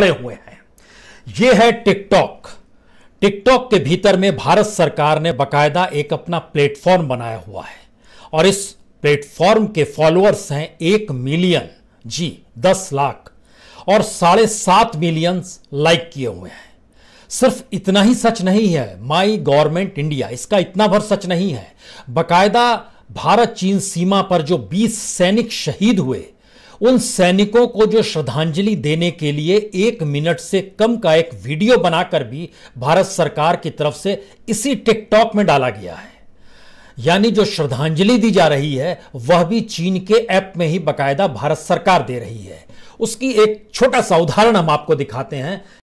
खड़े हुए हैं ये है टिकटॉक टिकटॉक के भीतर में भारत सरकार ने बकायदा एक अपना प्लेटफॉर्म बनाया हुआ है और इस प्लेटफॉर्म के फॉलोअर्स हैं एक मिलियन जी दस लाख और साढ़े सात मिलियन लाइक किए हुए हैं सिर्फ इतना ही सच नहीं है माई गवर्नमेंट इंडिया इसका इतना भर सच नहीं है बकायदा भारत चीन सीमा पर जो 20 सैनिक शहीद हुए उन सैनिकों को जो श्रद्धांजलि देने के लिए एक मिनट से कम का एक वीडियो बनाकर भी भारत सरकार की तरफ से इसी टिकटॉक में डाला गया है यानी जो श्रद्धांजलि दी जा रही है वह भी चीन के ऐप में ही बकायदा भारत सरकार दे रही है उसकी एक छोटा सा उदाहरण हम आपको दिखाते हैं